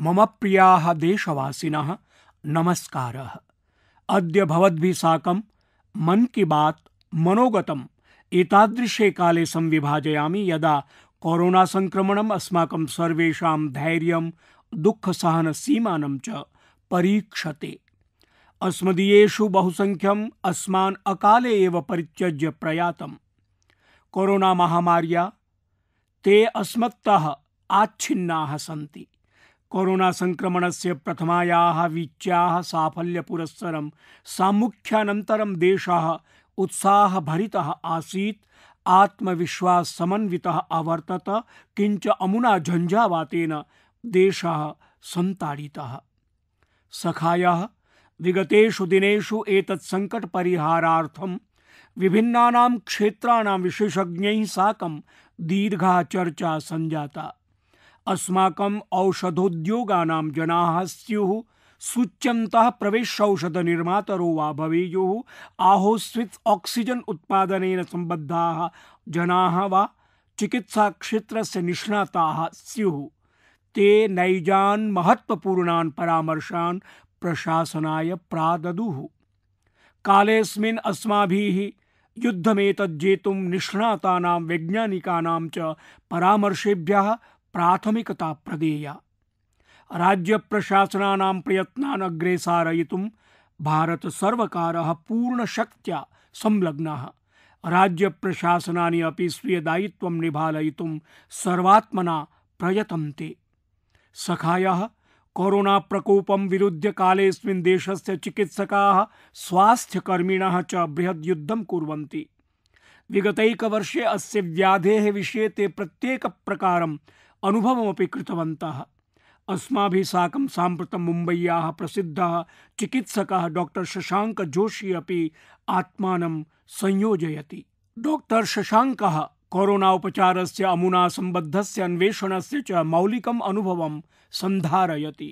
मम प्रिया देशवासीन नमस्कार अद्य भवद्भिः साकं की बात मनोगत एतादृशे काले संविभाजयामि यदा कोरोना कोरोनासङ्क्रमणम् अस्माकं सर्वेषां धैर्यं दुःखसहनसीमानं च परीक्षते अस्मदीयेषु बहुसङ्ख्यम् अस्मान् अकाले एव परित्यज्य प्रयातम् कोरोनामहामार्या ते अस्मत्तः आच्छिन्नाः सन्ति कोरोना से साफल्य पुरस्सर वीच्याः देश उत्साह आसी आत्म विश्वास समन्वित अवर्तत किंच अमुना झंझावातेन देश सन्ताडितः सखायः विगतेषु दिनेषु एतत् सङ्कटपरिहारार्थं विभिन्नानां क्षेत्राणां विशेषज्ञैः साकं दीर्घा चर्चा सञ्जाता अस्माकम् जना स्यु स्युः सूच्यन्तः निर्मातरो वा भवेयुः आहोस्वित ऑक्सीजन उत्पादन सम्बद्धाः जनाः वा से निष्णाता स्यु ते नैजान् महत्वपूर्णान् परामर्शान् प्रशासनाय प्राददुः कालेऽस्मिन् अस्माभिः युद्धमेतज्जेतुं निष्णातानां वैज्ञानिकानां च परामर्शेभ्यः प्राथमिकता प्रदेया राज्यप्रशासनानां प्रयत्नान् अग्रे सारयितुं भारतसर्वकारः पूर्णशक्त्या संलग्नः राज्यप्रशासनानि अपि स्वीयदायित्वं निभालयितुं सर्वात्मना प्रयतन्ते सखायः कोरोनाप्रकोपं विरुध्य कालेऽस्मिन् देशस्य चिकित्सकाः स्वास्थ्यकर्मिणः च बृहद्युद्धं कुर्वन्ति विगतैकवर्षे अस्य व्याधेः विषये ते प्रत्येकप्रकारं अनुभवमपि कृतवन्तः अस्माभिः साकं साम्प्रतं मुम्बय्याः प्रसिद्धः चिकित्सकः डॉक्टर् जोशी अपि आत्मानं संयोजयति डॉक्टर् शशाङ्कः कोरोना उपचारस्य अमुना सम्बद्धस्य अन्वेषणस्य च मौलिकम् अनुभवं सन्धारयति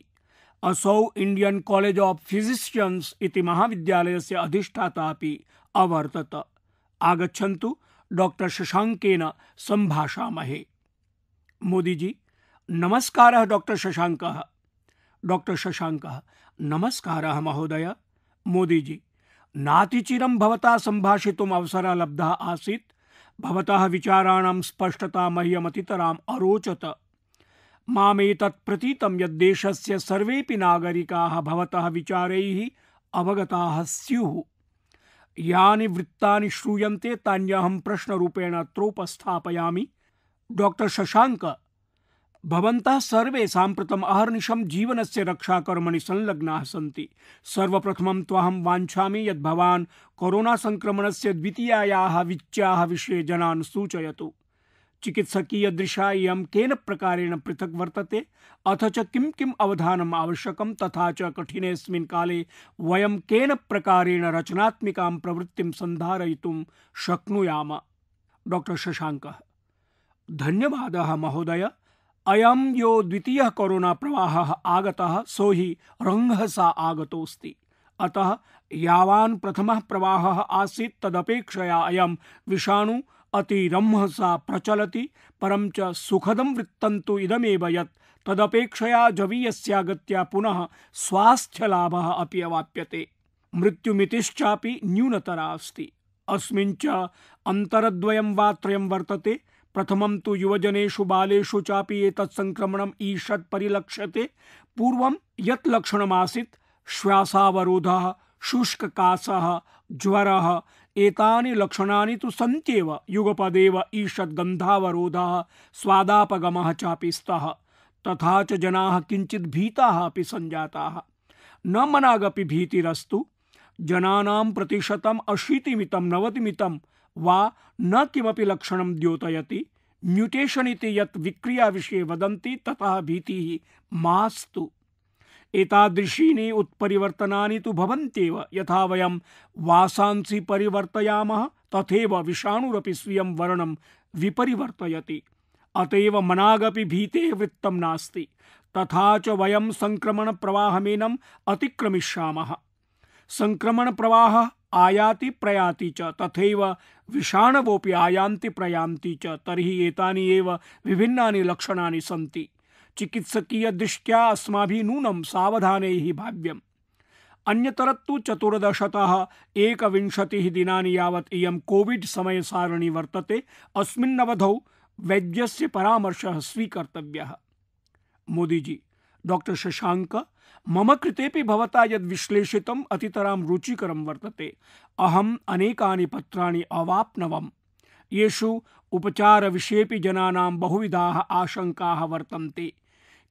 असौ इण्डियन् कॉलेज ऑफ फिजिशियन्स् इति महाविद्यालयस्य अधिष्ठाता अपि अवर्तत आगच्छन्तु डॉक्टर् शशाङ्केन सम्भाषामहे मोदी जी नमस्कार डॉक्टर शशांक डॉक्टर शशांक नमस्कार महोदय मोदी जी नातिचिर भवता सम्भाषितुम् अवसरः लब्धः आसीत् स्पष्टता मह्यमतितरा अरोचत मेत प्रतीत यदेश सर्वेऽपि विचार अवगता स्यु अवगताः वृत्ता यानि वृत्तानि श्रूयन्ते तान्यहं प्रश्नरूपेण डॉक्टर शशांक भवन्तः सर्वे साम्प्रतम् अहर्निशं जीवनस्य रक्षाकर्मणि संलग्नाः सन्ति सर्वप्रथमं त्वाहं वाञ्छामि यद् भवान् कोरोनासङ्क्रमणस्य द्वितीयायाः वीच्याः विषये जनान् सूचयतु चिकित्सकीयदृशा इयं केन प्रकारेण पृथक् वर्तते अथ च किं किम् अवधानम् आवश्यकं तथा च कठिनेऽस्मिन् काले वयं केन प्रकारेण रचनात्मिकां प्रवृत्तिं सन्धारयितुं शक्नुयाम डॉक्टर शशाङ्कः धन्यवाद महोदय अयम यो द्वितीय कोरोना प्रवाह आगता सो हि सा आगतस्त अतः यावान प्रथम प्रवाह आसी तदपेक्षाया अयम विषाणु अतिरंहसा प्रचलति परं च सुखदं वृत्तन्तु इदमेव यत् तदपेक्षया जवीयस्यागत्या पुनः स्वास्थ्यलाभः अपि अवाप्यते मृत्युमितिश्चापि न्यूनतरा अस्ति अस्मिन् च अन्तरद्वयं वा त्रयं वर्तते प्रथमं तु युवजनेषु बालेषु चापि एतत् सङ्क्रमणम् ईषत् परिलक्ष्यते पूर्वं यत् लक्षणमासीत् श्वासावरोधः शुष्ककासः ज्वरः एतानि लक्षणानि तु सन्त्येव युगपदेव ईषद्गन्धावरोधः स्वादापगमः चापि स्तः तथा च जनाः किञ्चित् भीताः अपि सञ्जाताः न मनागपि भीतिरस्तु जनानां प्रतिशतम् अशीतिमितं नवतिमितं वा न किमपि लक्षणं द्योतयति म्यूटेशन इति यत् विक्रिया विषये वदन्ति ततः भीतिः मास्तु एतादृशीनि उत्परिवर्तनानि तु भवन्त्येव यथा वयं वासांसि परिवर्तयामः तथैव विषाणुरपि स्वीयं वर्णं विपरिवर्तयति अत एव मनागपि भीतेः वृत्तं नास्ति तथा च वयं संक्रमण प्रवाहमेनम् अतिक्रमिष्यामः संक्रमण प्रवाहः आयाति प्रयाति च तथैव आया आयान्ति प्रयान्ति च तर्हि एतानि एव विभिन्नानि लक्षणानि सन्ति चिकित्सकीयदृष्ट्या अस्माभिः नूनं सावधानैः भाव्यम् अन्यतरत्तु चतुर्दशतः एकविंशतिः दिनानि यावत् इयं कोविड् समयसारिणी वर्तते अस्मिन्नवधौ वैद्यस्य परामर्शः स्वीकर्तव्यः मोदीजी डॉक्टर शशांक मम कृतेपि भवता यद् विश्लेषितम् अतितरां रुचिकरं वर्तते अहम् अनेकानि पत्राणि अवाप्नवम् येषु उपचारविषयेऽपि जनानां बहुविधाः आशङ्काः वर्तन्ते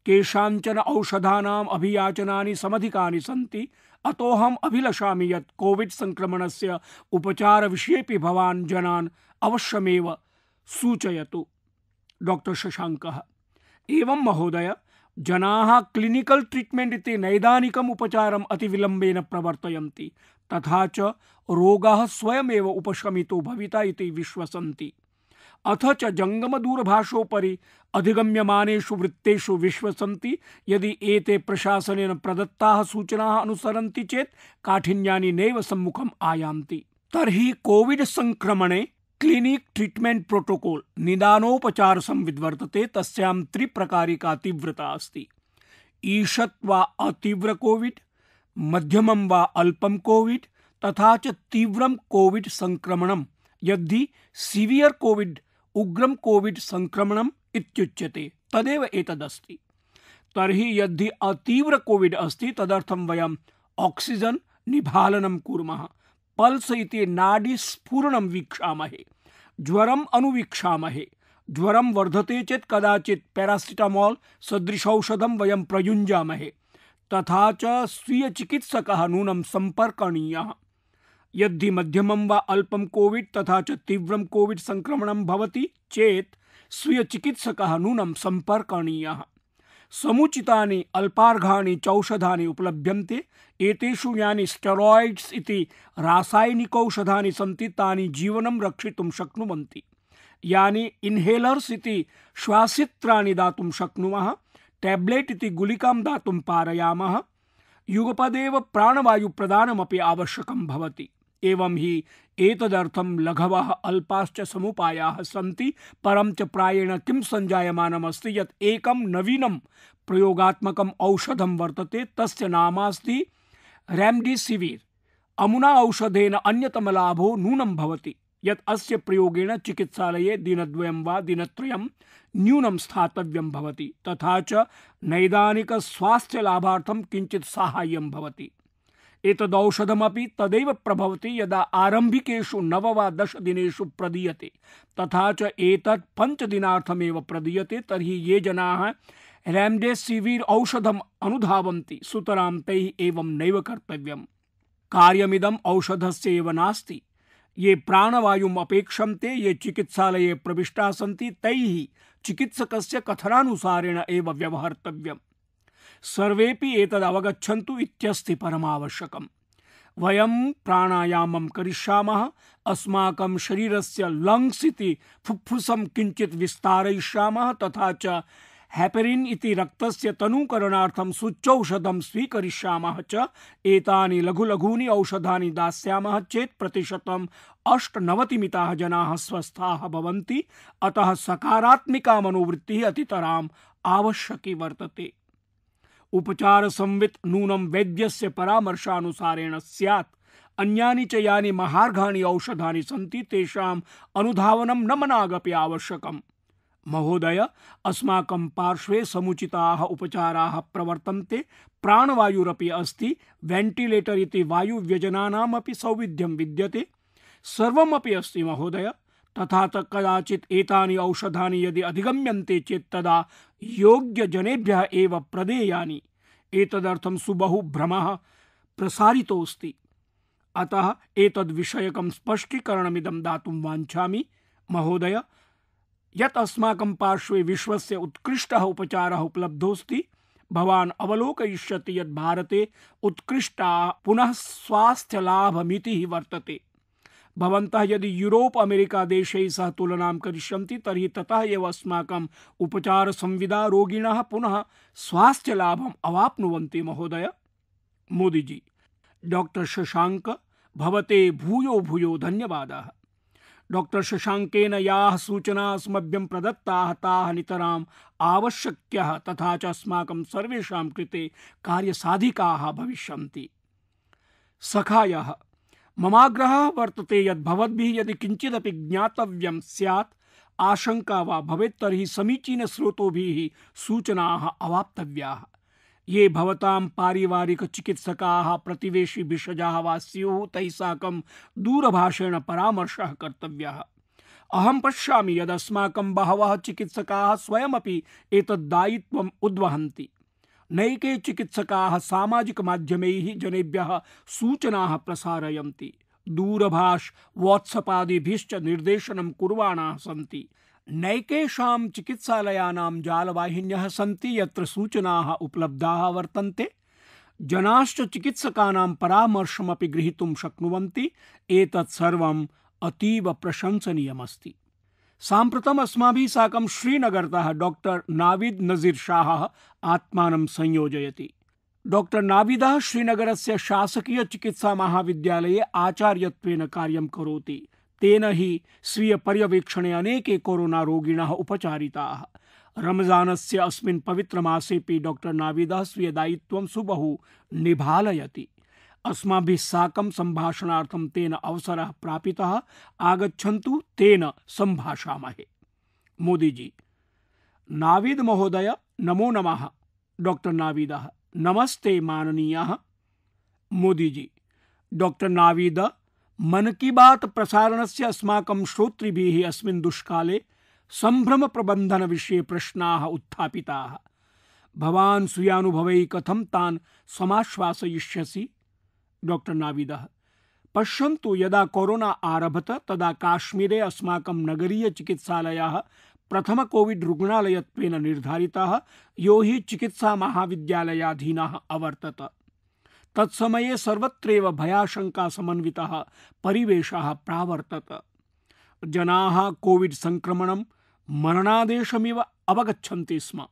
केषाञ्चन औषधानाम् अभियाचनानि समधिकानि सन्ति अतोऽहम् अभिलषामि यत् कोविड् सङ्क्रमणस्य उपचारविषयेऽपि भवान् जनान् अवश्यमेव सूचयतु डॉक्टर शशांक एवं महोदय जना क्लिनिकल् ट्रीट्मेण्ट् इति नैदानिकम् अति अतिविलम्बेन प्रवर्तयन्ति तथा च रोगः स्वयमेव उपशमितो भविता इति विश्वसन्ति अथ च जङ्गमदूरभाषोपरि अधिगम्यमानेषु वृत्तेषु विश्वसन्ति यदि एते प्रशासनेन प्रदत्ताः सूचनाः अनुसरन्ति चेत् काठिन्यानि नैव सम्मुखम् आयान्ति तर्हि कोविड् सङ्क्रमणे क्लिनिक ट्रीटमेंट प्रोटोकॉल निदानोपचारसं तस्याम त्रिप्रकारी का तीव्रता अस्ति ईषत् वा अतीव्र कोविड मध्यमं वा अल्पं कोविड तथा च तीव्रं कोविड संक्रमणं यद्धि सीवियर कोविड उग्रं कोविड संक्रमणम् इत्युच्यते तदेव एतदस्ति तर्हि यद्धि अतीव्र कोविड अस्ति तदर्थं वयम् ऑक्सीजन निभालनं कुर्मः पल्स इति नाडी स्फूर्ण वीक्षामहे ज्वरम् अनुवीक्षामहे ज्वरम वर्धते चेत् कदाचित् पेरासिटामोल् सदृशौषधं वयं प्रयुञ्जामहे तथा च चिकित्सक नूनं सम्पर्कणीयः यदि मध्यमं वा अल्पं कोविड् तथा च तीव्रं संक्रमण सङ्क्रमणं भवति स्वीय चिकित्सक नूनं सम्पर्कणीयः समुचितानि अल्पार्घाणि चौषधानि उपलभ्यन्ते एतेषु यानि स्टेरायिड्स् इति रासायनिकौषधानि सन्ति तानि जीवनं रक्षितुं शक्नुवन्ति यानि इन्हेलर्स् इति श्वासित्राणि दातुं शक्नुमः टेब्लेट् इति गुलिकां दातुं पारयामः युगपदेव प्राणवायुप्रदानमपि आवश्यकं भवति एवं ही एतदर्थम लघव अल्पाश्च समुपाया सन्ति परं च प्रायेण किं सञ्जायमानमस्ति यत् एकं नवीनं प्रयोगात्मकम् औषधं वर्तते तस्य नामास्ति रेमडेसिविर् अमुना औषधेन अन्यतम लाभो नूनं भवति यत अस्य प्रयोगेण चिकित्सालये दिनद्वयं वा दिनत्रयं न्यूनं स्थातव्यं भवति तथा च नैदानिकस्वास्थ्यलाभार्थं किञ्चित् साहाय्यं भवति एतदौषधमपि तदैव प्रभवति यदा आरम्भिकेषु नव वा दशदिनेषु प्रदीयते तथा च एतत् पञ्चदिनार्थमेव प्रदीयते तर्हि ये जनाः रेमडेसिविर औषधम अनुधावन्ति सुतरां तैः एवं नैव कर्तव्यम् कार्यमिदम् औषधस्यैव नास्ति ये प्राणवायुम् अपेक्षन्ते ये चिकित्सालये प्रविष्टाः सन्ति तैः चिकित्सकस्य कथनानुसारेण एव व्यवहर्तव्यम् सर्वेपि एतदवगच्छन्तु इत्यस्ति परमावश्यकम् वयं प्राणायामं करिष्यामः अस्माकं शरीरस्य लङ्ग्स् इति फुफ्फुसं किञ्चित् विस्तारयिष्यामः तथा च हेपरिन् इति रक्तस्य तनूकरणार्थं सूच्यौषधं स्वीकरिष्यामः च एतानि लघु लघूनि औषधानि दास्यामः चेत् प्रतिशतम् अष्टनवतिमिताः जनाः स्वस्थाः भवन्ति अतः सकारात्मिका मनोवृत्तिः अतितराम् आवश्यकी वर्तते उपचार संवित नूनम वैद्यस्य परामर्शानुसारेण स्यात् अन्यानि च यानि महार्घाणि औषधानि सन्ति तेषाम् अनुधावनं न मनागपि आवश्यकम् महोदय अस्माकं पार्श्वे समुचिताः उपचाराः प्रवर्तन्ते प्राणवायुरपि अस्ति वेण्टिलेटर् इति वायुव्यजनानामपि सौविध्यं विद्यते सर्वमपि अस्ति महोदय तथा च कदाचित् एतानि औषधानि यदि अधिगम्यन्ते चेत् तदा योग्य एव प्रदेयानि एतदर्थं सुबहु भ्रमः प्रसारितोऽस्ति अतः एतद्विषयकं स्पष्टीकरणमिदं दातुं वाञ्छामि महोदय यत् अस्माकं पार्श्वे विश्वस्य उत्कृष्टः उपचारः उपलब्धोऽस्ति भवान् अवलोकयिष्यति यत् भारते उत्कृष्टा पुनः स्वास्थ्यलाभमितिः वर्तते भवन्तः यदि यूरोप अमेरिकादेशैः सह तुलनां करिष्यन्ति तर्हि ततः एव अस्माकम् उपचारसंविदा रोगिणः पुनः स्वास्थ्यलाभम् अवाप्नुवन्ति महोदय मोदीजी डॉक्टर शशांक भवते भूयो भूयो धन्यवादाः डॉक्टर शशांकेन याः सूचना अस्मभ्यं प्रदत्ताः ताः नितराम् आवश्यक्यः तथा च अस्माकं सर्वेषां कृते कार्यसाधिकाः भविष्यन्ति सखायः मग्रह वर्तते यदि किञ्चिदपि ज्ञातव्य सैत् आशंका वा भवेत् तर्हि भी सूचनाः अवाप्तव्याः ये भवतां प्रतिवेशी प्रतिवेशिभिषजाः वा स्युः तैः साकं दूरभाषेण परामर्शः कर्तव्यः अहं पश्यामि यदस्माकं बहवः चिकित्सकाः स्वयमपि एतद्दायित्वम् उद्वहन्ति नैके चिकित्सका सामाजिक मध्यम जनेभ्य सूचना प्रसारयन्ति दूरभाष वाट्सपादिभिश्च निर्देशन कुर्वाण सी नैकेशा चिकित्सालयानां जालवाहिन्य सी यूचना उपलब्धा उपलब्धाः वर्तन्ते जनाश्च चिकित्सकानां परामर्शमपि गृहीतुं शक्नुवन्ति एतत् सर्वम् अतीव प्रशंसनीयमस्ति साम्प्रतम् अस्माभिः साकं श्रीनगरतः डॉक्टर नाविद नजीर शाहः आत्मानं संयोजयति डॉक्टर नाविदः श्रीनगरस्य शासकीय चिकित्सा महाविद्यालये आचार्यत्वेन कार्यं करोति तेन हि स्वीय पर्यवेक्षणे अनेके कोरोना रोगिणः उपचारिताः रमजानस्य अस्मिन् डॉक्टर डॉक्टर् नाविदः स्वीयदायित्वं सुबहु निभालयति अस्माभिः साकं सम्भाषणार्थं तेन अवसरः प्रापितः आगच्छन्तु तेन सम्भाषामहे मोदीजी नावीद महोदय नमो नमः डॉक्टर नावीदः नमस्ते माननीयः मोदीजी डॉक्टर नावीद मन की बात प्रसारणस्य अस्माकं श्रोतृभिः अस्मिन् दुष्काले विषय प्रश्नाः उत्थाता भवान् स्वीयानुभव कथम तान समाश्वासयिष्यसि डॉक्टर नाविदः पश्यन्तु यदा कोरोना आरभत तदा काश्मीरे अस्माकं प्रथम कोविड रुग्णालयत्वेन निर्धारित यो हि चिकित्सामहाविद्यालयाधीनाः अवर्तत तत्समये सर्वत्रैव भयाशङ्कासमन्वितः परिवेशः प्रावर्तत जनाः कोविड संक्रमण मरणादेशमिव अवगच्छन्ति स्म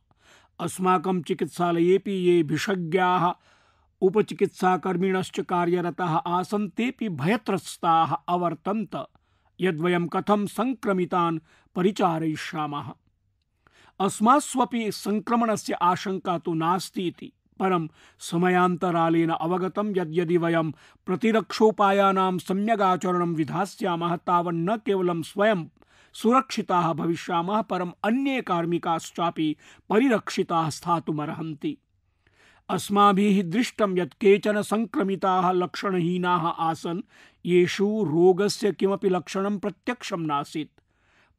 अस्माकं चिकित्सालयेऽपि ये विषज्ञाः उपचिकित्साकर्मिणश्च कार्यरताः आसन् तेऽपि भयत्रस्ताः अवर्तन्त यद्वयं कथं सङ्क्रमितान् परिचारयिष्यामः अस्मास्वपि सङ्क्रमणस्य आशङ्का तु नास्ति इति परं समयान्तरालेन अवगतं यद्यदि वयं प्रतिरक्षोपायानां सम्यगाचरणं विधास्यामः तावन्न केवलं स्वयं सुरक्षिताः भविष्यामः परम् अन्ये कार्मिकाश्चापि परिरक्षिताः स्थातुमर्हन्ति अस्माभिः दृष्टं यत् केचन सङ्क्रमिताः लक्षणहीनाः आसन् येषु रोगस्य किमपि लक्षणं प्रत्यक्षं नासीत्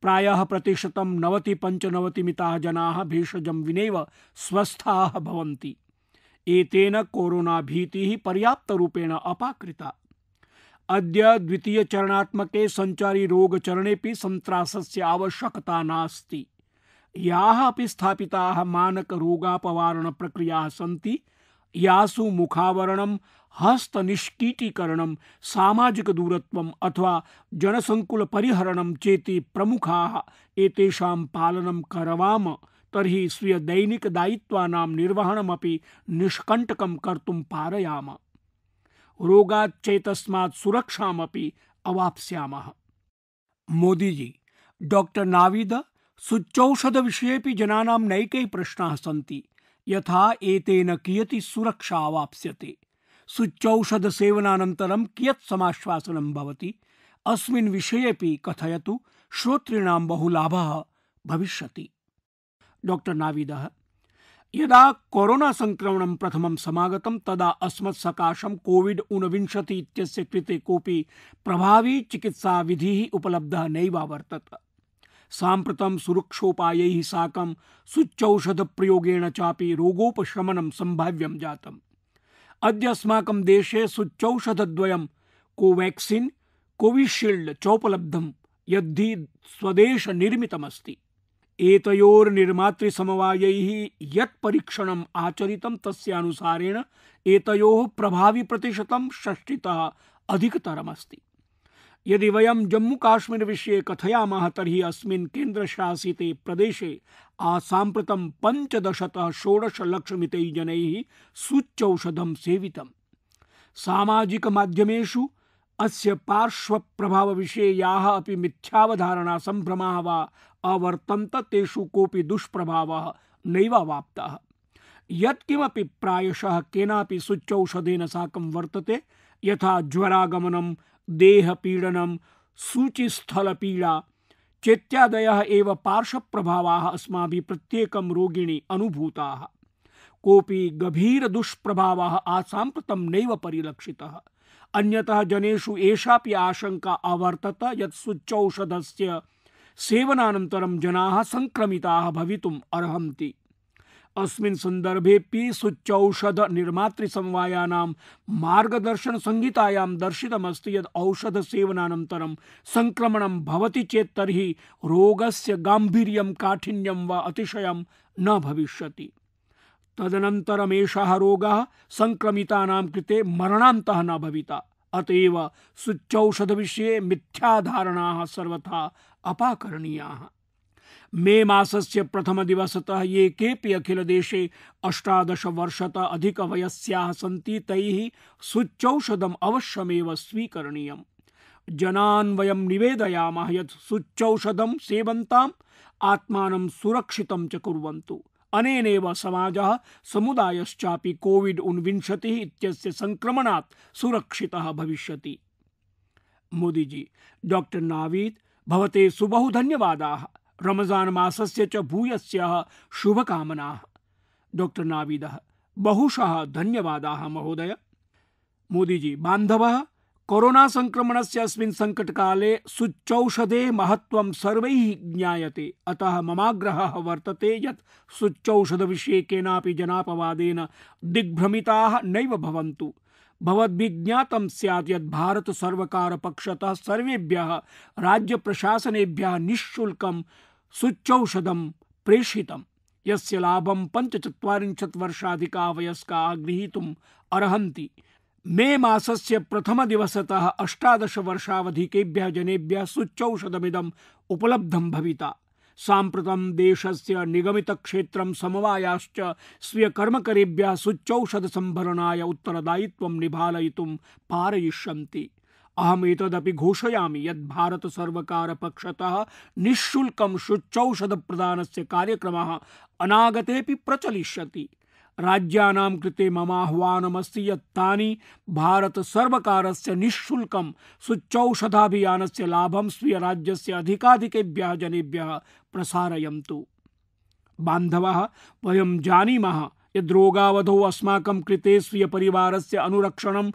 प्रायः प्रतिशतं नवतिपञ्चनवतिमिताः जनाः भेषजं विनैव स्वस्थाः भवन्ति एतेन कोरोना कोरोनाभीतिः पर्याप्तरूपेण अपाकृता अद्य द्वितीयचरणात्मके सञ्चारिरोगचरणेऽपि सन्त्रासस्य आवश्यकता नास्ति याः अपि स्थापिताः मानकरोगापवारणप्रक्रियाः सन्ति यासु मुखावरणं हस्तनिष्कीटीकरणं सामाजिकदूरत्वम् अथवा जनसङ्कुलपरिहरणं चेति प्रमुखाः एतेषां पालनं करवाम तर्हि स्वीयदैनिकदायित्वानां निर्वहणमपि निष्कण्टकं कर्तुं पारयाम रोगात् चेतस्मात् सुरक्षामपि अवाप्स्यामः मोदीजी डॉक्टर नावीद सूच्यौषध जनानां नैके प्रश्नाः सन्ति यथा एतेन कियति सुरक्षा अवाप्स्यते सूच्यौषधसेवनानन्तरं कियत् समाश्वासनं भवति अस्मिन् विषयेऽपि कथयतु बहु बहुलाभः भविष्यति डॉक्टर नावीदः यदा कोरोना संक्रमणं प्रथमं समागतं तदा अस्मत्सकाशं कोविड ऊनविंशति इत्यस्य कृते कोऽपि प्रभावी उपलब्ध उपलब्धः वर्तत साम्प्रतं सुरक्षोपायैः साकं सूच्यौषधप्रयोगेण चापि रोगोपशमनं सम्भाव्यं जातम् अद्य अस्माकं देशे सूच्यौषधद्वयं कोवैक्सीन् कोविशील्ड् चोपलब्धं यद्धि स्वदेशनिर्मितमस्ति एतयोर्निर्मातृसमवायैः यत् परीक्षणम् आचरितं तस्यानुसारेण एतयोः प्रभाविप्रतिशतं षष्टितः अधिकतरमस्ति यदि वयम जम्मू वयं जम्मूकाश्मीरविषये कथयामः तर्हि अस्मिन् केन्द्रशासिते प्रदेशे आसाम्प्रतं पञ्चदशतः षोडशलक्षमितैः जनैः सूच्यौषधं सेवितम् सामाजिकमाध्यमेषु अस्य पार्श्वप्रभावविषये याः अपि मिथ्यावधारणा सम्भ्रमाः वा अवर्तन्त तेषु कोऽपि दुष्प्रभावः नैवावाप्तः यत्किमपि प्रायशः केनापि सूच्यौषधेन साकं वर्तते यथा ज्वरागमनं देहपीडनं सूचिस्थलपीडा चेत्यादयः एव पार्श्वप्रभावाः प्रत्येक रोगिणी अनुभूता कोपी गभीर दुष्प्रभाव आसाम्प्रतं नैव परिलक्षितः अन्यतः जनेषु एषापि आशंका अवर्तत यत् सूच्यौषधस्य सेवनानन्तरं जनाः सङ्क्रमिताः भवितुम् अर्हन्ति अस्मिन् सन्दर्भेऽपि सूच्यौषधनिर्मातृसमवायानां मार्गदर्शनसंहितायां दर्शितमस्ति यद् औषधसेवनानन्तरं सङ्क्रमणं भवति चेत् तर्हि रोगस्य गाम्भीर्यं काठिन्यं वा अतिशयं न भविष्यति तदनन्तरमेषः रोगः सङ्क्रमितानां कृते मरणान्तः न भविता अतएव सूच्यौषध सूच्यौषधविषये मिथ्याधारणाः सर्वथा अपाकरणीयाः मे मासस्य प्रथमदिवसतः ये केऽपि अखिलदेशे अष्टादशवर्षतः अधिकवयस्याः सन्ति तैः सूच्यौषधम् अवश्यमेव स्वीकरणीयम् जनान् वयं निवेदयामः यत् सूच्यौषधं सेवन्ताम् आत्मानं सुरक्षितं च कुर्वन्तु अनेनैव समाजः समुदायश्चापि कोविड् उन्विंशतिः इत्यस्य सङ्क्रमणात् सुरक्षितः भविष्यति मोदीजी डॉक्टर नावीद भवते सुबहु धन्यवादाः रमजान् मासस्य च भूयस्याः शुभकामनाः डॉक्टर नावीदः बहुशः धन्यवादाः महोदय मोदीजी बान्धवः कोरोना संक्रमणस्य अस्मिन् संकटकाले सूच्यौषधे महत्त्वं सर्वैः ज्ञायते अतः ममाग्रहः वर्तते यत् सूच्यौषधविषये केनापि जनापवादेन दिग्भ्रमिताः नैव भवन्तु भवद्भिः ज्ञातं स्यात् यत् भारतसर्वकारपक्षतः सर्वेभ्यः राज्यप्रशासनेभ्यः निःशुल्कं सूच्यौषधं प्रेषितम् यस्य लाभं पञ्चचत्वारिंशत् वर्षाधिका वयस्का गृहीतुम् अर्हन्ति मे मासस्य प्रथमदिवसतः अष्टादशवर्षावधिकेभ्यः जनेभ्यः सूच्यौषधमिदम् उपलब्धं भविता साम्प्रतं देशस्य निगमितक्षेत्रं समवायाश्च स्वीयकर्मकरेभ्यः सूच्यौषधसम्भरणाय उत्तरदायित्वं निभालयितुं पारयिष्यन्ति अहमेतदपि घोषयामि यत् भारत सर्वकार पक्षतः निःशुल्कं सूच्यौषधप्रदानस्य कार्यक्रमः अनागतेऽपि प्रचलिष्यति राज्यानां कृते मम आह्वानमस्ति यत् तानि भारत सर्वकारस्य निःशुल्कं सूच्यौषधाभियानस्य लाभं स्वीय राज्यस्य अधिकाधिकेभ्यः जनेभ्यः प्रसारयन्तु बान्धवः वयं जानीमः यद्रोगावधौ अस्माकं कृते स्वीयपरिवारस्य अनुरक्षणं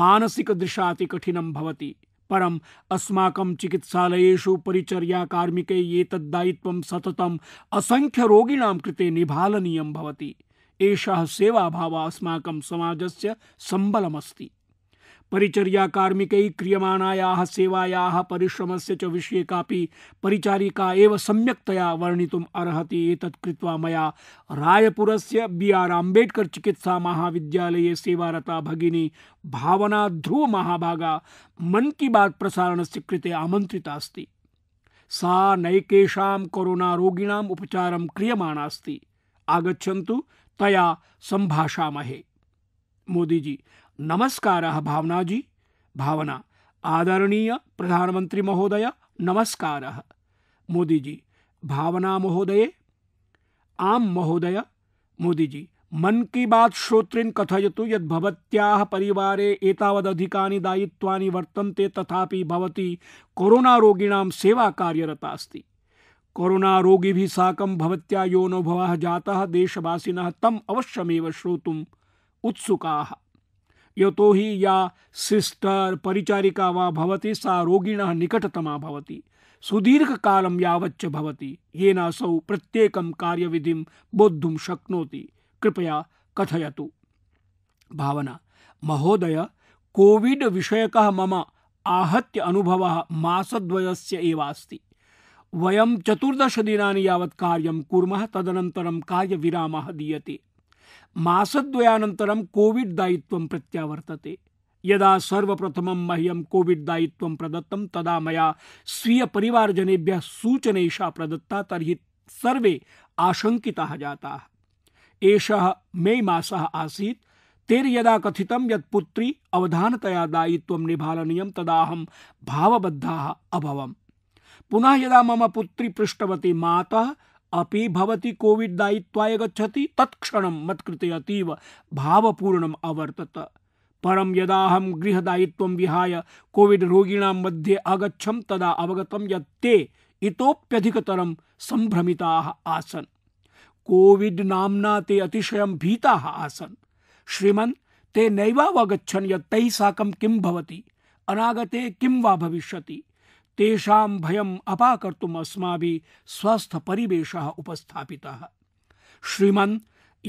मानसिकदृशाति कठिनं भवति परम् अस्माकं चिकित्सालयेषु परिचर्या परिचर्याकार्मिकै एतद्दायित्वं सततम् असङ्ख्यरोगिणां कृते निभालनीयं भवति एषः सेवाभावः अस्माकं समाजस्य सम्बलमस्ति परिचर्या परिचर्याकार्मिकैः क्रियमाणायाः सेवायाः परिश्रमस्य च विषये कापि परिचारिका एव सम्यक्तया वर्णितुम् अर्हति एतत् कृत्वा मया रायपुरस्य बि आर् चिकित्सा चिकित्सामहाविद्यालये सेवारता भगिनी भावना ध्रुव महाभागा मन की बात् प्रसारणस्य कृते आमन्त्रिता अस्ति सा नैकेषां कोरोनारोगिणाम् उपचारं क्रियमाणा अस्ति आगच्छन्तु तया सम्भाषामहे मोदी जी नमस्कार भावना जी भावना आदरणीय प्रधानमंत्री महोदय मोदी मोदीजी भावना महोदय आम महोदय मोदीजी मन की बात श्रोतृन कथयतु यद् भवत्याः परिवारे एतावदधिकानि दायित्वानि वर्तन्ते तथापि भवती कोरोना रोगिणां सेवा कार्यरता अस्ति कोरोना भी साकं भवत्या योऽनुभवः जातः देशवासिनः तम अवश्यमेव श्रोतुम् उत्सुकाः यतो हि या सिस्टर परिचारिका वा भवति सा रोगिणः निकटतमा भवति सुदीर्घ कालम यावच्च भवति येन असौ प्रत्येकं कार्यविधिं बोद्धुं शक्नोति कृपया कथयतु भावना महोदय कोविड् विषयकः मम आहत्य अनुभवः मासद्वयस्य एव अस्ति वयं चतुर्दश दिनानि यावत् कार्यं कुर्मः तदनन्तरं कार्यविरामः दीयते मासद्वयानन्तरं कोविड् दायित्वं प्रत्यावर्तते यदा सर्वप्रथमं मह्यं कोविड् दायित्वं प्रदत्तं तदा मया स्वीयपरिवारजनेभ्यः सूचनैषा प्रदत्ता तर्हि सर्वे आशङ्किताः जाताः एषः मे मासः आसीत् तेर यदा कथितं यत् पुत्री अवधानतया दायित्वं निभालनीयं तदा अहं भावबद्धाः अभवम् पुनः यदा मम पुत्री पृष्टवती माता अपि भवति कोविड दायित्वाय गच्छति तत्क्षणं मत्कृते अतीव भावपूर्णम् अवर्तत परं यदाहं गृहदायित्वं विहाय कोविड रोगिणां मध्ये अगच्छं तदा अवगतं यत् ते इतोप्यधिकतरं सम्भ्रमिताः आसन् कोविड् नाम्ना ते अतिशयं भीताः आसन् श्रीमन् ते नैवावगच्छन् यत् तैः साकं किं भवति अनागते किं वा भविष्यति तेषां भयम् अपाकर्तुम् अस्माभिः स्वस्थपरिवेशः उपस्थापितः श्रीमन्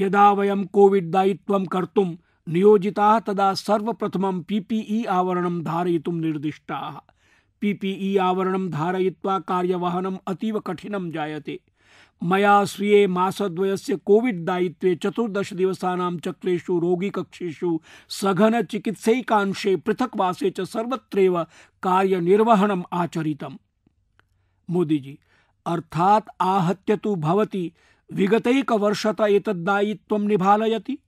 यदा वयं कोविड दायित्वं कर्तुं नियोजिताः तदा सर्वप्रथमं पीपीई आवरणं धारयितुं निर्दिष्टाः पीपीई आवरणं धारयित्वा कार्यवहनम् अतीव कठिनं जायते मया स्वीये मासद्वयस्य कोविड् दायित्वे चतुर्दशदिवसानां चक्रेषु रोगिकक्षेषु सघनचिकित्सैकांशे पृथक्वासे च सर्वत्रैव कार्यनिर्वहणम् आचरितम् मोदीजी अर्थात् आहत्य तु भवती विगतैकवर्षत एतद्दायित्वं निभालयति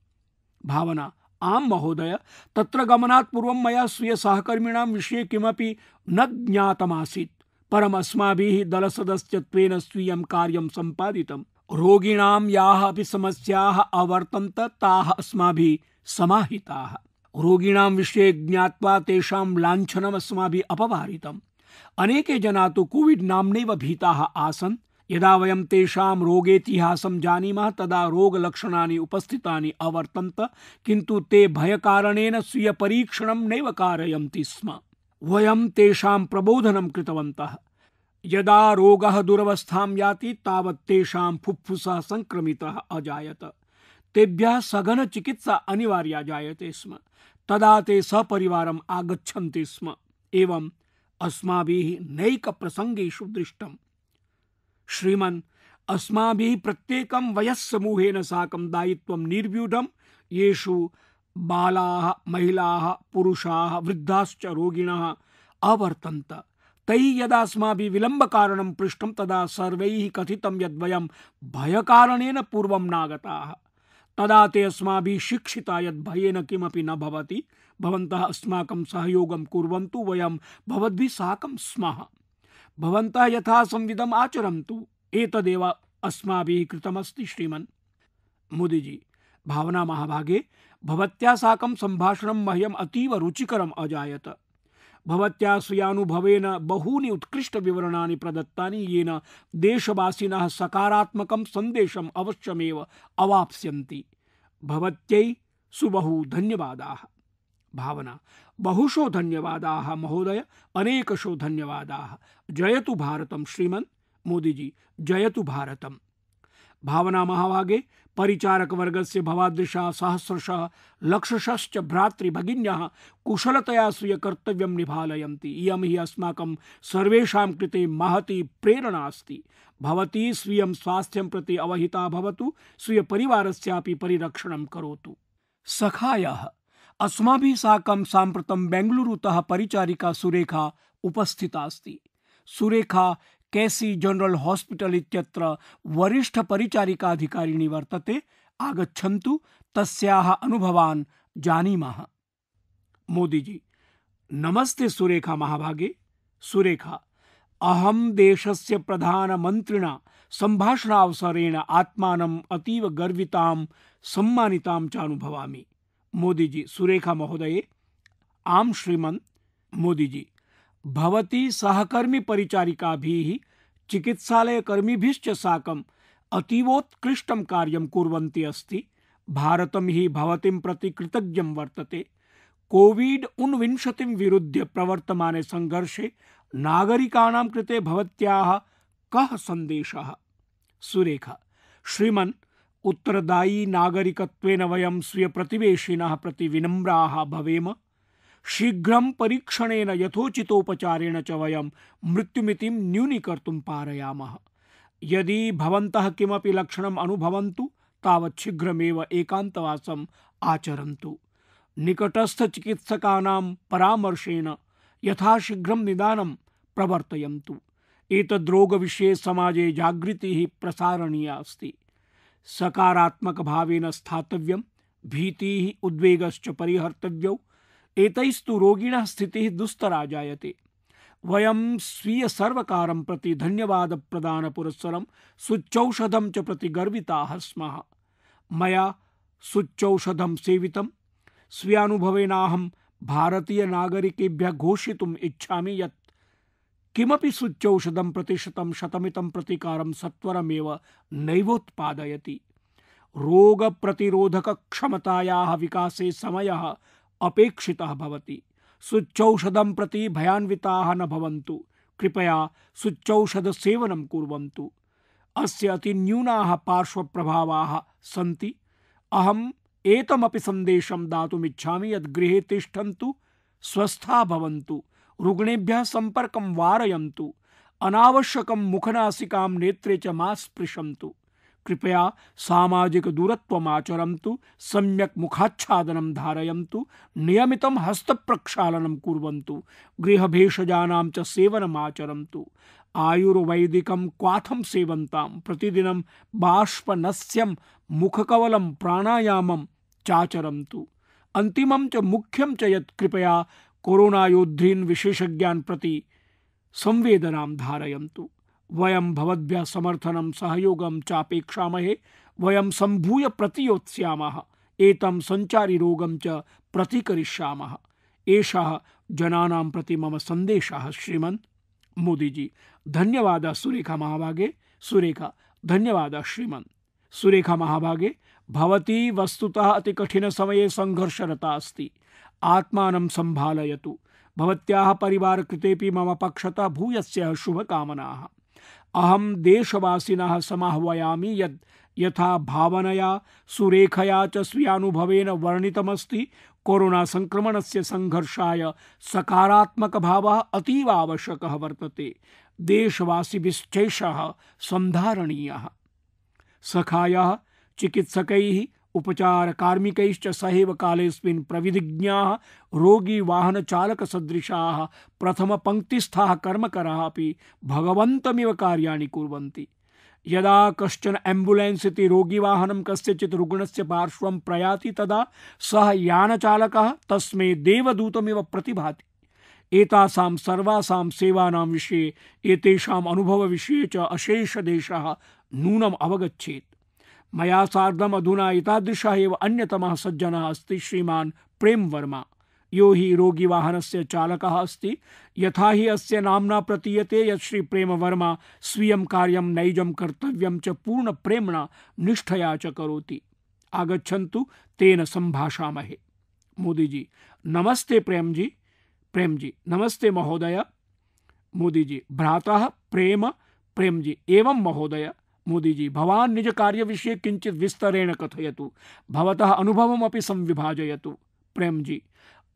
भावना आम महोदय तत्र गमनात् पूर्वं मया स्वीयसहकर्मिणां विषये किमपि न ज्ञातमासीत् परम अस्माभिः दलसदस्यत्वेन स्वीयं कार्यं सम्पादितम् रोगिणां याः अपि समस्याः अवर्तन्त ताः अस्माभिः समाहिताः रोगिणां विषये ज्ञात्वा तेषां लाञ्छनम् अस्माभिः अपवारितम् अनेके जना तु कोविड् नाम्नैव भीताः आसन् यदा वयं तेषां रोगेतिहासं जानीमः तदा रोगलक्षणानि उपस्थितानि अवर्तन्त किन्तु ते भयकारणेन स्वीयपरीक्षणं नैव कारयन्ति स्म वयम तेषां प्रबोधनं कृतवन्तः यदा रोगः दुरवस्थां याति तावत् तेषां फुफ्फुसः सङ्क्रमितः अजायत तेभ्यः चिकित्सा अनिवार्या जायते स्म तदा ते सपरिवारम् आगच्छन्ति स्म एवम् अस्माभिः नैकप्रसङ्गेषु दृष्टम् श्रीमन् अस्माभिः प्रत्येकं वयस्समूहेन साकं दायित्वं निर्व्यूढं येषु बाला महिला पुरुषाः वृद्धाश्च रोगिण अवर्तंत अवर्तन्त तैः विलंब कारण पृष्ठ तदा सर्व कथित कथितं भय भयकारणेन पूर्व नागता तदा ते अस्माभिः शिक्षिता यद् भयेन न भवति भवन्तः अस्माकं सहयोगं कुर्वन्तु वयं भवद्भिः साकं स्मः भवन्तः यथा संविधम् आचरन्तु एतदेव अस्माभिः कृतमस्ति श्रीमन् मोदीजी भावना महाभागे भवत्या साकं सम्भाषणं मह्यम् अतीव रुचिकरम् अजायत भवत्या स्वीयानुभवेन बहूनि उत्कृष्टविवरणानि प्रदत्तानि येन देशवासिनः सकारात्मकं सन्देशम् अवश्यमेव अवाप्स्यन्ति भवत्यै सुबहु धन्यवादाः भावना बहुशो धन्यवादाः महोदय अनेकशो धन्यवादाः जयतु भारतं श्रीमन् मोदीजी जयतु भारतम् भावना महाभागे परिचारक वर्ग परिचारकवर्गस्य भवादृशा लक्षश्च भ्रातृ भगिन्य कुशलतया स्वीयकर्तव्यं निभालयन्ति इयं हि अस्माकं सर्वेषां कृते महती प्रेरणा अस्ति भवती स्वीयं स्वास्थ्यं प्रति अवहिता भवतु स्वीयपरिवारस्यापि परिरक्षणं करोतु सखाय अस्माभिः साकं साम्प्रतं बेङ्गलूरुतः परिचारिका सुरेखा उपस्थिता अस्ति सुरेखा केसी जनरल हॉस्पिटल इत्यत्र वरिष्ठ परिचारिकाधिकारिणी वर्तते आगच्छन्तु तस्याः अनुभवान् जानीमः मोदीजी नमस्ते सुरेखा महाभागे सुरेखा अहं देशस्य प्रधानमन्त्रिणा सम्भाषणावसरेण आत्मानम् अतीव गर्वितां सम्मानता च अनुभवामि मोदीजी सुरेखा महोदये आम श्रीमन् मोदीजी भवती सहकर्मी परिचारिकाभिः चिकित्सालयकर्मिभिश्च साकम् अतीवोत्कृष्टं कार्यं कुर्वन्ती अस्ति भारतं हि भवतीं प्रति कृतज्ञं वर्तते कोविड उनविंशतिं विरुध्य प्रवर्तमाने संघर्षे नागरिकाणां कृते भवत्याः कः सन्देशः सुरेखा श्रीमन् उत्तरदायी नागरिकत्वेन स्वीय स्वीयप्रतिवेशिनः प्रति विनम्राः भवेम शीघ्र परीक्षण यथोचितोपचारेण च वयं मृत्युमितिं न्यूनीकर्तुं कि यदि भवन्तः किमपि लक्षणम् अनुभवन्तु निकटस्थ शीघ्रमेव एकान्तवासम् आचरन्तु निकटस्थचिकित्सकानां परामर्शेन यथाशीघ्रं निदानं प्रवर्तयन्तु एतद्रोगविषये समाजे प्रसारणीय अस्त सकारात्मक सकारात्मकभावेन स्थातव्यं भीति उद्वेगश्च परिहर्तव्यौ एतैस्तु रोगिणः स्थितिः दुस्तरा जायते वयम् स्वीय सर्वकारं प्रति धन्यवादप्रदानपुरस्सरं सुच्यौषधं च प्रति गर्विताः स्मः मया सुच्यौषधं सेवितं स्वीयानुभवेनाहं भारतीयनागरिकेभ्यः घोषितुम् इच्छामि यत् किमपि सूच्यौषधं प्रतिशतं शतमितं प्रतिकारं सत्वरमेव नैवोत्पादयति रोगप्रतिरोधकक्षमतायाः विकासे समयः अपेक्षितः सूच्यौषद प्रति भयान्विताः न भवन्तु कृपया सूच्यौषधसेवनं कुर्वन्तु अस्य अतिन्यूनाः पार्श्वप्रभावाः सन्ति अहम् एतमपि सन्देशं दातुमिच्छामि यत् गृहे तिष्ठन्तु स्वस्था भवन्तु रुग्णेभ्यः सम्पर्कं वारयन्तु अनावश्यकं मुखनासिकां नेत्रे च मा स्पृशन्तु कृपया सामाजिक दूरत्वम् आचरन्तु सम्यक् मुखाच्छादनं धारयन्तु नियमितं हस्तप्रक्षालनं कुर्वन्तु गृहभेषजानां च सेवनम् आचरन्तु आयुर्वैदिकं क्वाथं सेवन्तां प्रतिदिनं बाष्पनस्यं मुखकवलं प्राणायामं चाचरन्तु अन्तिमं च मुख्यं च यत् कृपया कोरोनायोद्धीन् विशेषज्ञान् प्रति संवेदनां धारयन्तु वयम भवद्भ्य समर्थनं सहयोगम चापेक्षामहे वयं सम्भूय प्रतियोत्स्यामः संचारी रोगम च प्रतिकरिष्यामः एषः जनानां प्रति मम सन्देशः श्रीमन् जी धन्यवाद सुरेखा महाभागे सुरेखा धन्यवाद श्रीमन् सुरेखा महाभागे भवती वस्तुतः अति कठिन अतिकठिनसमये सङ्घर्षरता अस्ति आत्मानं सम्भालयतु भवत्याः परिवारकृतेऽपि मम पक्षतः भूयस्याः शुभकामनाः अहम देशवासीन समाह्वयामि यद यथा भावनया सुरेखया च स्वीयानुभवेन वर्णितमस्ति कोरोना संक्रमणस्य संघर्षाय सकारात्मक भावः अतीव आवश्यकः वर्तते देशवासिभिश्चैषः सन्धारणीयः सखायः चिकित्सकैः उपचार कार्मिक सहैव कालेऽस्मिन् प्रविधिज्ञाः रोगीवाहनचालकसदृशाः प्रथमपङ्क्तिस्थाः कर्मकराः अपि भगवन्तमिव कार्याणि कुर्वन्ति यदा कश्चन एम्बुलेन्स् इति रोगीवाहनं कस्यचित् रुग्णस्य पार्श्वं प्रयाति तदा सः यानचालकः तस्मै देवदूतमिव प्रतिभाति एतासां सर्वासां सेवानां विषये एतेषाम् अनुभवविषये च अशेषदेशः नूनम् अवगच्छेत् मया साधम अधुना एतादृशः एव अन्यतमः सज्जनः अस्ति श्रीमान् प्रेमवर्मा यो हि रोगीवाहन चालकः अस्ति यथा हि अस्य नाम्ना प्रतीयते यत् श्रीप्रेमवर्मा स्वीयं कार्यं नैजं कर्तव्यं च पूर्णप्रेम्णा निष्ठया च करोति आगच्छन्तु तेन सम्भाषामहे मोदीजी नमस्ते प्रेम जी प्रेम जी नमस्ते महोदय मोदीजी भ्रता प्रेम प्रेम जी एवं महोदय मोदी जी भवान निज कार्य विषय किंचित विस्तरेण कथयतु भवतः अनुभवमपि संविभाजयतु प्रेम जी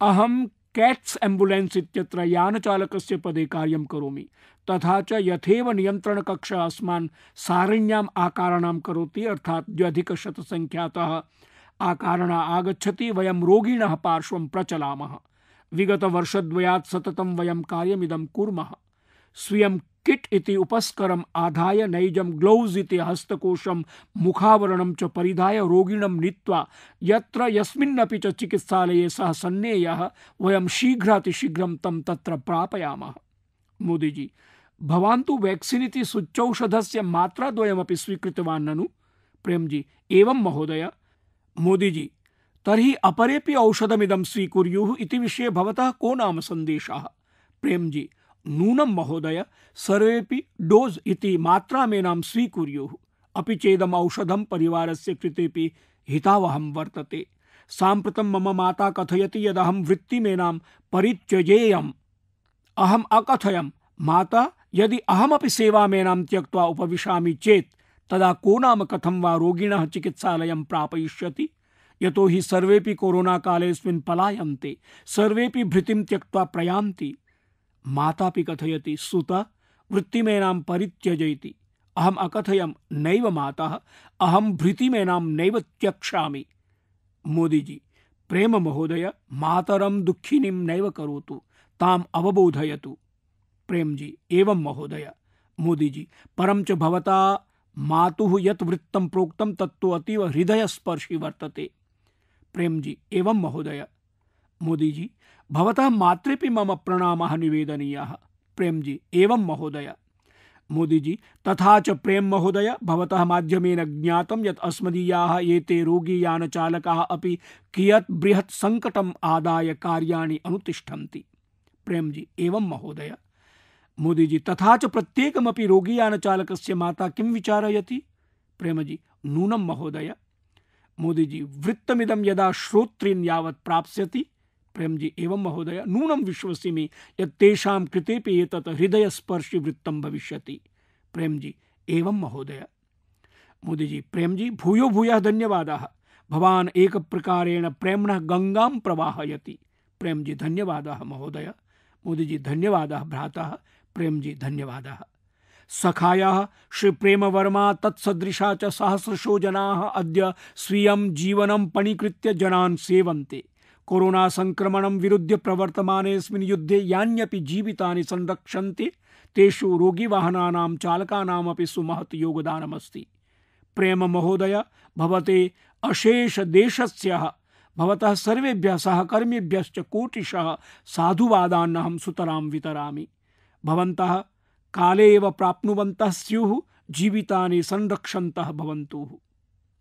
अहम कैट्स एम्बुलेंस इत्यत्र यान यानचालकस्य पदे कार्यं करोमि तथा च यथैव नियन्त्रणकक्षः अस्मान् सारिण्याम् आकाराणां करोति अर्थात् द्व्यधिकशतसङ्ख्यातः आकारणा आगच्छति वयं रोगिणः पार्श्वं प्रचलामः विगतवर्षद्वयात् सततं वयं कार्यमिदं कुर्मः स्वीयं किट इति उपस्करम आधाय नैजम ग्लोव्स इति हस्तकोशम मुखावरणं च परिधाय रोगिणं नीत्वा यत्र यस्मिन्नपि च चिकित्सालये सः सन्नेयः वयं शीघ्रातिशीघ्रं तं तत्र प्रापयामः मोदीजी भवान् तु वैक्सीन् इति सूच्यौषधस्य मात्राद्वयमपि स्वीकृतवान् ननु जी एवं महोदय मोदीजी तर्हि अपरेपि औषधमिदं स्वीकुर्युः इति विषये भवतः को नाम सन्देशः जी नूनं महोदय सर्वेपि डोस् इति मात्रामेनां स्वीकुर्युः अपि चेदम् औषधं परिवारस्य कृतेऽपि हितावहं वर्तते साम्प्रतं मम माता कथयति यदहं वृत्तिमेनां परित्यजेयम् अहम् अकथयं माता यदि अहमपि सेवामेनां त्यक्त्वा उपविशामि चेत् तदा को नाम कथं वा रोगिणः चिकित्सालयं प्रापयिष्यति यतो हि सर्वेपि कोरोनाकालेऽस्मिन् पलायन्ते सर्वेपि भृतिं त्यक्त्वा प्रयान्ति मातापि कथयति सुत वृत्तिमेनां परित्यज इति अहम् अकथयं नैव मातः अहं भृतिमेनां नैव मोदी मोदीजी प्रेम महोदय मातरम दुखिनी नैव करोतु ताम अवबोधयतु प्रेमजी एवं महोदय मोदीजी परं च भवता मातुः यत वृत्तम प्रोक्तम तत्तु अतीव हृदयस्पर्शी वर्तते प्रेमजी एवं महोदय मोदीजी भवतः मातृपि मम निवेदनीय प्रेम प्रेमजी एवं महोदय मोदीजी तथा च प्रेम महोदय भवतः माध्यमेन ज्ञातं यत् अस्मदीयाः एते रोगीयानचालकाः अपि कियत् बृहत् सङ्कटम् आदाय कार्याणि अनुतिष्ठन्ति जी एवं महोदय मोदीजी तथा च प्रत्येकमपि रोगीयानचालकस्य माता किं विचारयति प्रेमजी नूनं महोदय मोदीजी वृत्तमिदं यदा श्रोत्रीन् यावत् प्राप्स्यति प्रेम जी एवं महोदय नूनम विश्वसिमि यत् हृदय स्पर्शी वृत्तम भविष्य प्रेम जी एवं महोदय मोदीजी प्रेमजी भूयो धन्यवाद भवान एक प्रकारेण प्रेम गंगा प्रवाहयति प्रेमजी धन्यवाद महोदय मोदीजी धन्यवाद भ्राता प्रेमजी श्री प्रेम वर्मा तत्सदृशा च सहस्रशो जना अद स्वीय जीवनं पणीकृत्य जनान् सेवन्ते कोरोना संक्रमणं विरुद्ध प्रवर्तमानेऽस्मिन् युद्धे यान्यपि जीवितानि संरक्षन्ते तेषु रोगिवाहनानां चालकानामपि सुमहत् योगदानमस्ति प्रेम महोदय भवते अशेष देशस्य भवतः सर्वेभ्यः सहकर्मिभ्यश्च कोटिशः साधुवादान्नहं सुतरां वितरामि भवन्तः काले एव प्राप्नुवन्तः स्युः जीवितानि संरक्षन्तः भवन्तुः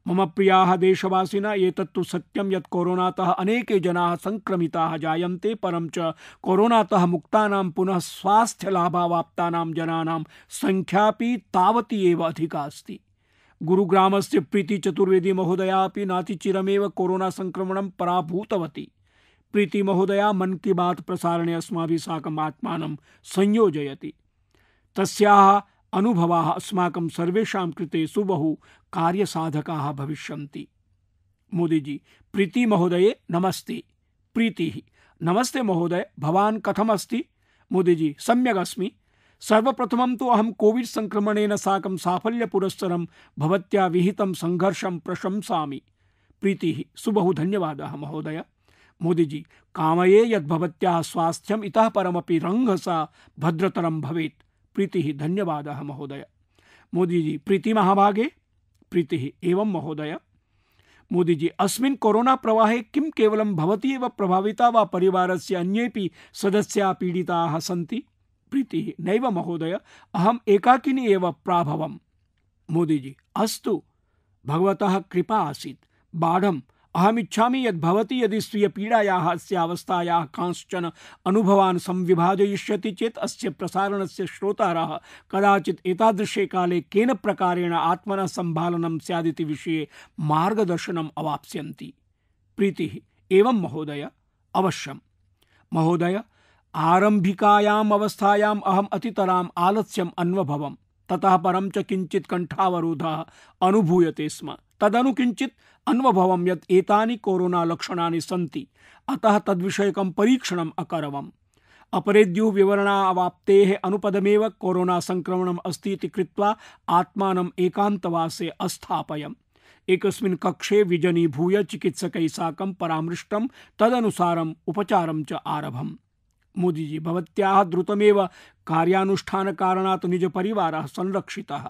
मम प्रिया देशवासी एतत्तु सत्यम यत् कोरोनातः अनेके जना संक्रमिता जायन्ते पर च कोरोनातः मुक्तानां पुनः स्वास्थ्यलाभावाप्तानां जनानां सङ्ख्यापि तावती एव अधिका अस्ति प्रीति चतुर्वेदी महोदया अपि कोरोना संक्रमण पराभूतवती महोदया मन की बात प्रसारणे अस्मा साकम् आत्मा संयोजयति तस्याः अनुभवाः अस्माकं सर्वेषां कृते सुबहु कार्य साधका भविष्य मोदीजी जी प्रीति महोदय नमस्ते महोदय भवान् कथमस्ति मोदीजी सम्यगस्मि सर्वप्रथमं तु अहं कोविड् सङ्क्रमणेन साकं साफल्यपुरस्सरं भवत्या विहितं सङ्घर्षं प्रशंसामि प्रीति सुबहु धन्यवादः महोदय मोदीजी कामये यद्भवत्याः स्वास्थ्यम् इतः परमपि रङ्घसा भद्रतरं भवेत् प्रीति धन्यवादः महोदय मोदीजी महाभागे प्रीति एवं महोदय मोदीजी अस्मिन् कोरोना प्रवाहे किम केवलं भवती एव प्रभाविता वा परिवारस्य अन्येपि सदस्याः पीडिताः सन्ति प्रीति नैव महोदय अहम् एकाकिनी एव प्राभवम् मोदीजी अस्तु भगवतः कृपा आसीत् बाढ़ अहमिच्छामि यद्भवती यदि स्वीयपीडायाः अस्यावस्थायाः कांश्चन अनुभवान् संविभाजयिष्यति चेत् अस्य से श्रोतारः कदाचित् एतादृशे काले केन प्रकारेण आत्मन सम्भालनं सैदी विषय मार्गदर्शनम् अवाप्स्यन्ति प्रीति एवं महोदय अवश्यं महोदय आरम्भिकायाम् अवस्थायाम् अहम् अतितराम् आलस्यम् अन्वभवम् ततः परं च किञ्चित् कण्ठावरोधः अनुभूयते स्म तदनु किञ्चित् अन्वभवं यत् एतानि कोरोना लक्षणानि सन्ति अतः तद्विषयकं परीक्षणम् अकरवम् अपरेद्यु विवरणावाप्तेः अनुपदमेव कोरोना संक्रमणम् अस्ति इति कृत्वा आत्मानम् एकान्तवासे अस्थापयम् एकस्मिन् कक्षे विजनीभूय चिकित्सकै साकं परामृष्टं तदनुसारम् उपचारं च आरभम् मोदीजी भवत्याः द्रुतमेव कार्यानुष्ठानकारणात् निजपरिवारः संरक्षितः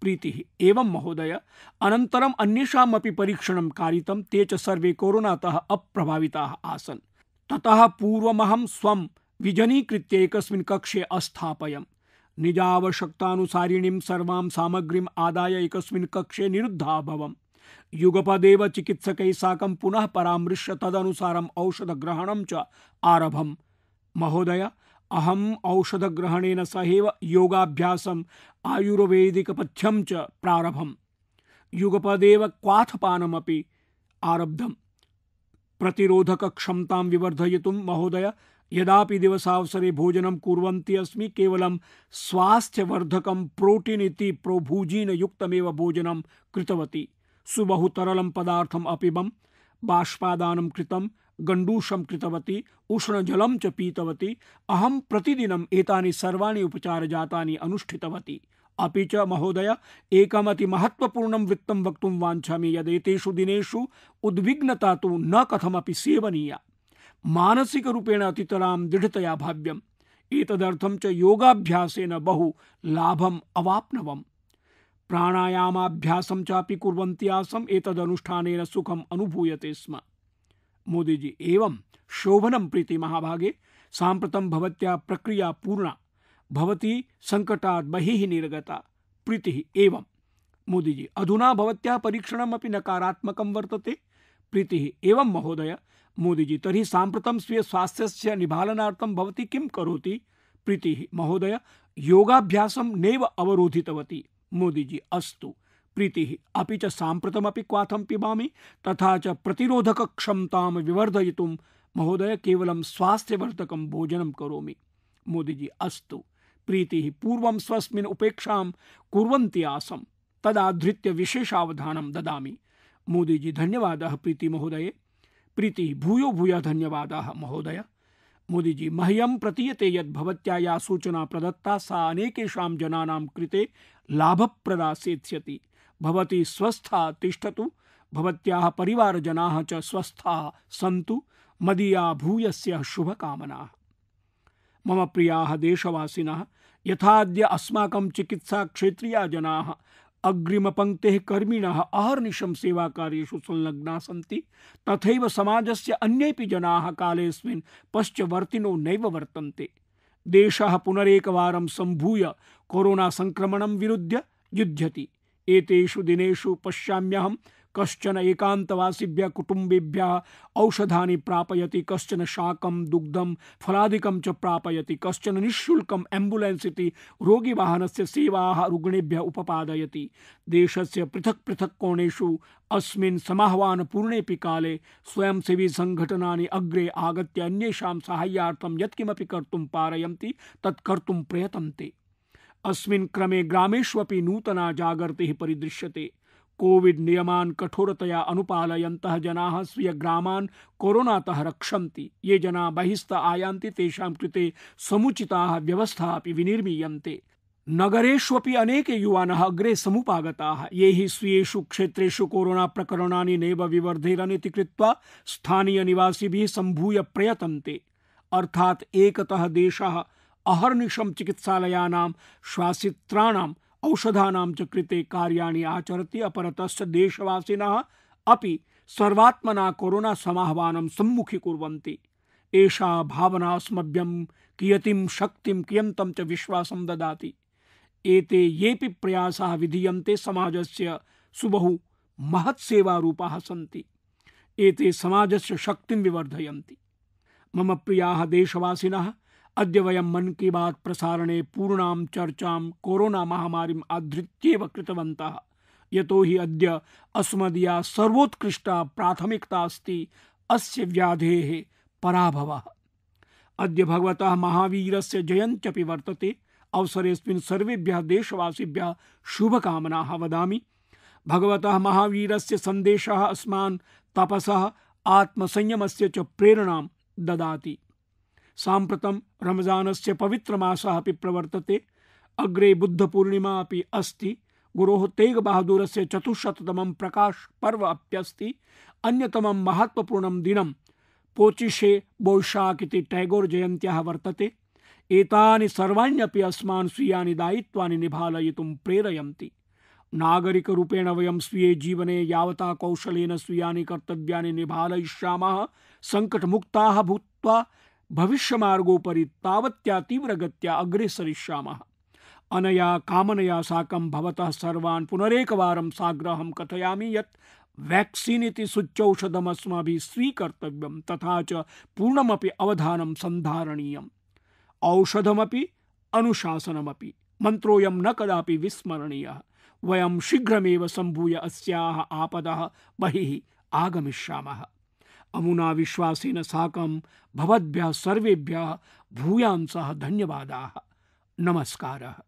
प्रीति एवं महोदय अनन्तरम् अन्येषामपि परीक्षणं कारितं ते च सर्वे कोरोनातः अप्रभाविताः आसन् ततः पूर्वमहं स्वं विजनीकृत्य एकस्मिन् कक्षे अस्थापयम् निजावश्यकतानुसारिणीं सर्वां सामग्रीम् आदाय एकस्मिन् कक्षे निरुद्धाभवम् युगपदेव चिकित्सकैः साकं पुनः परामृश्य तदनुसारम् औषधग्रहणं च आरभम् महोदय अहम औषधग्रहणेन सहैव योगाभ्यासम् आयुर्वेदिकपथ्यं च प्रारभम् युगपदेव क्वाथपानमपि आरब्धम् प्रतिरोधकक्षमतां विवर्धयितुं महोदय यदापि दिवसावसरे भोजनं कुर्वन्ती अस्मि केवलं स्वास्थ्यवर्धकं प्रोटीन् इति प्रोभूजिनयुक्तमेव भोजनं कृतवती सुबहुतरलं पदार्थम् अपि मम बाष्पादान कृतम गंडूषम कृतवती उष्ण जलम च पीतवती अहं प्रतिदिनम् एतानि सर्वाणि उपचारजातानि अनुष्ठितवती अपि च महोदय एकमति महत्वपूर्णं वृत्तं वक्तुं वाञ्छामि यदेतेषु दिनेषु उद्विग्नता तु न कथमपि सेवनीया मानसिकरूपेण अतितरां दृढतया भाव्यम् एतदर्थं च योगाभ्यासेन बहु लाभम् अवाप्नवम् प्राणायामाभ्यासं चापी कुर्वन्ती आसम एतदनुष्ठान सुखम अनुभूयते स्म मोदीजी एवं शोभनम प्रीति महाभागे सांप्रतम भवत्या प्रक्रिया पूर्णा भवती संकटा बहिः निर्गता प्रीतिः एवं मोदीजी अधुना भवत्या भवत्याः परीक्षणमपि नकारात्मकं वर्तते प्रीति एवं महोदय मोदीजी सांप्रतम स्वीय स्वास्थ्य निभालनार्थं भवती किं करोति प्रीति महोदय योगाभ्यासं नैव अवरोधितवती मोदीजी अस्तु प्रीतिः अपि च साम्प्रतमपि क्वाथं पिबामि तथा च प्रतिरोधकक्षमतां विवर्धयितुं महोदय केवलं स्वास्थ्यवर्धकं भोजनं करोमि मोदीजी अस्तु प्रीतिः पूर्वं स्वस्मिन् उपेक्षां कुर्वन्ती आसं तदाधृत्य विशेषावधानं ददामि मोदीजी धन्यवादः प्रीतिमहोदये प्रीतिः भूयो भूय धन्यवादाः महोदय मोदी जी मह्यम प्रतीयते यद भवत्या या सूचना प्रदत्ता सा अनेकेषां जनानां कृते लाभप्रदा सेत्स्यति भवती स्वस्था तिष्ठतु भवत्याः परिवार जनाः च स्वस्था सन्तु मदीया भूयस्य शुभकामनाः मम प्रियाः देशवासिनः यथाद्य अस्माकं चिकित्सा क्षेत्रीय जनाः अग्रिमपङ्क्तेः कर्मिणः अहर्निशं सेवाकार्येषु संलग्नाः सन्ति तथैव समाजस्य अन्येपि जनाः कालेऽस्मिन् पश्चवर्तिनो नैव वर्तन्ते देशः पुनरेकवारं सम्भूय कोरोनासङ्क्रमणं विरुध्य युध्यति एतेषु दिनेषु पश्याम्यहं कश्चन एकान्तवासिभ्यः कुटुंबेभ्य औषधानि प्रापयति कश्चन शाकं दुग्धम फलादिकं च प्रापयति कश्चन निःशुल्कम् एम्बुलेन्स् इति रोगिवाहनस्य सेवाः रुग्णेभ्यः उपपादयति देशस्य पृथक पृथक् कोणेषु अस्मिन् समाह्वानपूर्णेऽपि काले स्वयंसेवीसङ्घटनानि अग्रे आगत्य अन्येषां साहाय्यार्थं यत्किमपि कर्तुं पारयन्ति तत् कर्तुं प्रयतन्ते अस्मिन् क्रमे ग्रामेष्वपि नूतना जागर्तिः परिदृश्यते कोविड नियमान कठोरतया अनुपालयन्तः जनाः स्वीयग्रामान् कोरोनातः रक्षन्ति ये जना बहिस्त आयान्ति तेषां कृते समुचिताः व्यवस्था अपि विनिर्मीयन्ते नगरेष्वपि अनेके युवानः अग्रे समुपागताः ये हि स्वीयेषु क्षेत्रेषु कोरोना प्रकरणानि नैव विवर्धेरनिति कृत्वा स्थानीय स्थानीयनिवासिभिः सम्भूय प्रयतन्ते अर्थात् एकतः देशः अहर्निशं चिकित्सालयानां श्वासित्राणां औषधानां च कृते कार्याणि आचरति अपरतश्च देशवासिनः अपि सर्वात्मना कोरोना समाह्वानं सम्मुखीकुर्वन्ति एषा भावना अस्मभ्यं कियतिं शक्तिं कियन्तं च विश्वासं ददाति एते येऽपि प्रयासाः विधीयन्ते समाजस्य सुबहु महत्सेवारूपाः सन्ति एते समाजस्य शक्तिं विवर्धयन्ति मम प्रियाः देशवासिनः अद्य वयं मन की बात प्रसारणे पूर्णां चर्चां महामारीम् आधृत्येव कृतवन्तः यतो हि अद्य अस्मदीया सर्वोत्कृष्टा प्राथमिकता अस्ति अस्य व्याधेः पराभवः अद्य भगवतः महावीरस्य जयन्त्यपि वर्तते अवसरेऽस्मिन् सर्वेभ्यः देशवासिभ्यः शुभकामनाः वदामि भगवतः महावीरस्य सन्देशः अस्मान् तपसः आत्मसंयमस्य च प्रेरणां ददाति साम्प्रतं रमजानस्य पवित्रमासः अपि प्रवर्तते अग्रे बुद्धपूर्णिमा अपि अस्ति गुरोः तेगबहादूरस्य चतुःशततमं प्रकाशपर्व अप्यस्ति अन्यतमं महत्त्वपूर्णं दिनं पोचिशे बोय्शाक् इति टैगोर् जयन्त्यः वर्तते एतानि सर्वाण्यपि अस्मान् स्वीयानि दायित्वानि निभालयितुं प्रेरयन्ति नागरिकरूपेण वयं स्वीये जीवने यावता कौशलेन स्वीयानि कर्तव्यानि निभालयिष्यामः सङ्कटमुक्ताः भूत्वा भविष्य मार्गोपरि तावत्या तीव्रगत्या अग्रेसरिष्यामः अनया कामनया साकं भवतः सर्वान् पुनरेकवारं साग्रहं कथयामि यत् वैक्सीन इति सूच्यौषधमस्माभिः स्वीकर्तव्यं तथा च पूर्णमपि अवधानं सन्धारणीयम् औषधमपि अनुशासनमपि मन्त्रोऽयं न कदापि विस्मरणीयः वयं शीघ्रमेव सम्भूय अस्याः आपदः बहिः आगमिष्यामः अमुना विश्वासेन साकं भवद्भ्यः सर्वेभ्यः भूयांसः धन्यवादाः नमस्कारः